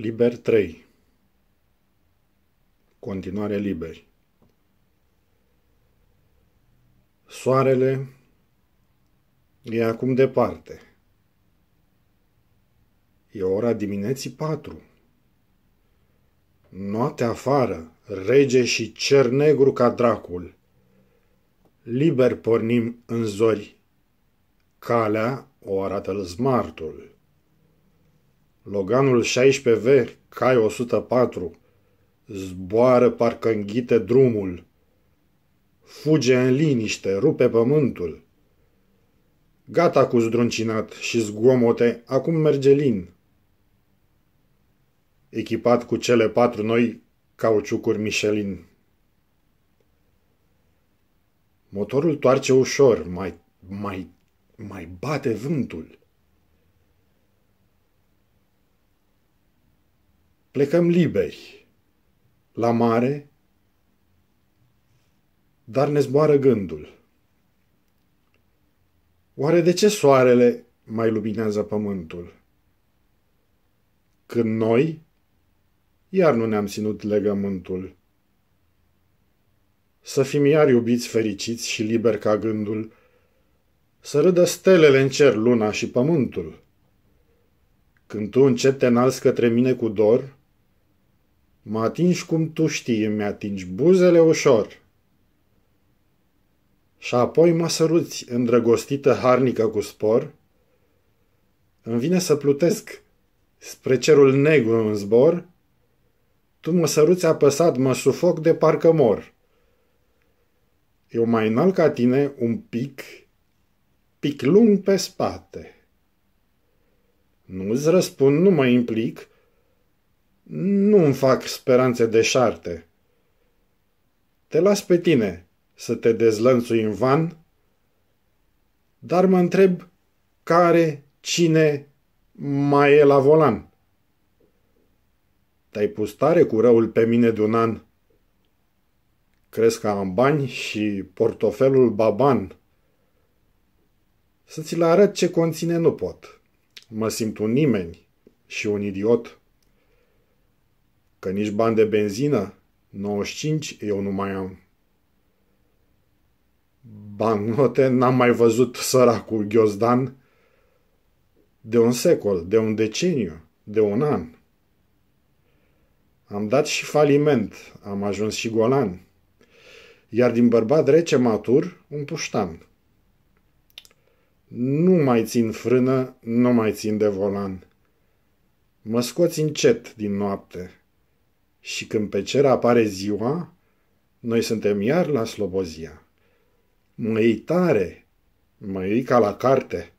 Liber 3. Continuare liberi. Soarele e acum departe. E ora dimineții patru. Noapte afară, rege și cer negru ca dracul. Liber pornim în zori. Calea o arată smartul. Loganul 16V, cai 104, zboară parcă înghite drumul. Fuge în liniște, rupe pământul. Gata cu zdruncinat și zgomote, acum merge lin. Echipat cu cele patru noi cauciucuri Michelin. Motorul toarce ușor, mai, mai, mai bate vântul. Plecăm liberi la mare, dar ne zboară gândul. Oare de ce soarele mai luminează pământul? Când noi, iar nu ne-am ținut legământul. Să fim iar iubiți, fericiți și liberi ca gândul, să râdă stelele în cer, luna și pământul. Când tu încet te înalți către mine cu dor, Mă atingi cum tu știi, îmi atingi buzele ușor. Și apoi mă săruți, îndrăgostită harnică cu spor. Îmi vine să plutesc spre cerul negru în zbor. Tu mă săruți apăsat, mă sufoc de parcă mor. Eu mai înalt ca tine un pic, pic lung pe spate. Nu-ți răspund, nu mă implic, nu îmi fac speranțe deșarte. Te las pe tine să te dezlănțui în van, dar mă întreb care, cine mai e la volan. Te-ai pus tare cu răul pe mine de un an. Crezi că am bani și portofelul baban. Să ți-l arăt ce conține nu pot. Mă simt un nimeni și un idiot. Că nici bani de benzină? 95 eu nu mai am. Bancnote n-am mai văzut săracul ghiozdan de un secol, de un deceniu, de un an. Am dat și faliment, am ajuns și golan. Iar din bărbat rece matur, un puștan. Nu mai țin frână, nu mai țin de volan. Mă scoți încet din noapte, și când pe cer apare ziua, noi suntem iar la Slobozia. Măi tare, măi ca la carte.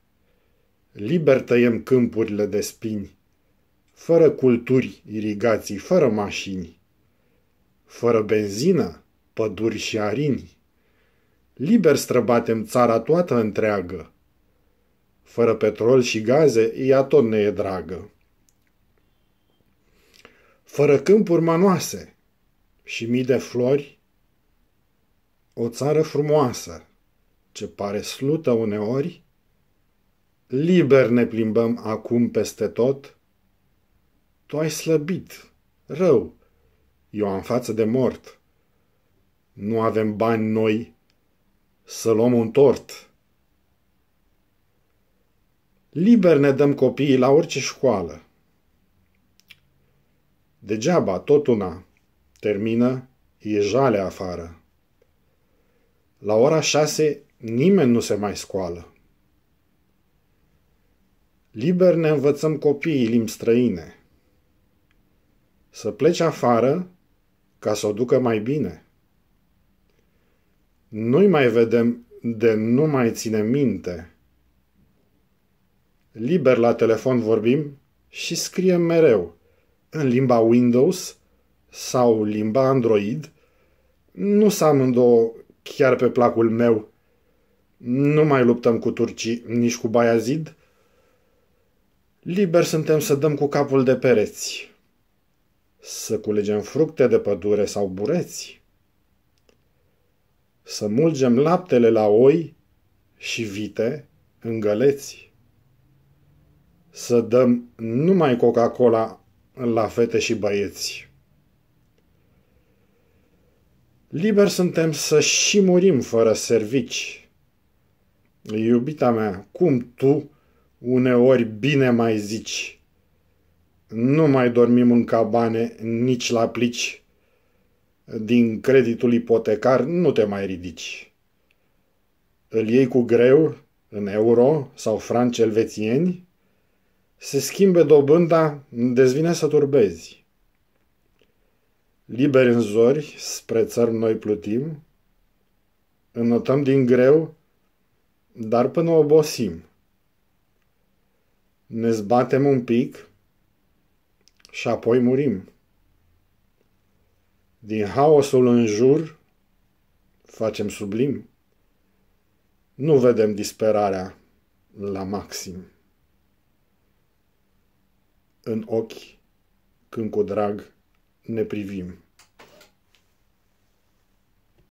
Liber tăiem câmpurile de spini, fără culturi, irigații, fără mașini, fără benzină, păduri și arini. Liber străbatem țara toată întreagă, fără petrol și gaze, ea tot ne e dragă fără câmpuri manoase și mii de flori, o țară frumoasă, ce pare slută uneori, liber ne plimbăm acum peste tot, tu ai slăbit, rău, eu am față de mort. Nu avem bani noi să luăm un tort. Liber ne dăm copiii la orice școală Degeaba, tot una. Termină, e jale afară. La ora șase nimeni nu se mai scoală. Liber ne învățăm copiii limbi străine. Să pleci afară ca să o ducă mai bine. Nu-i mai vedem de nu mai ține minte. Liber la telefon vorbim și scriem mereu – în limba Windows sau limba Android. Nu s-a amândouă chiar pe placul meu. Nu mai luptăm cu turcii, nici cu Bayazid. Liber suntem să dăm cu capul de pereți, să culegem fructe de pădure sau bureți, să mulgem laptele la oi și vite în găleți, să dăm numai Coca-Cola la fete și băieți. Liber suntem să și murim fără servici. Iubita mea, cum tu uneori bine mai zici? Nu mai dormim în cabane, nici la plici. Din creditul ipotecar nu te mai ridici. Îl iei cu greu, în euro sau franci elvețieni? se schimbe dobânda, dezvine să turbezi. Liberi în zori, spre țări noi plutim, înotăm din greu, dar până obosim. Ne zbatem un pic și apoi murim. Din haosul în jur facem sublim. Nu vedem disperarea la maxim în ochi când cu drag ne privim.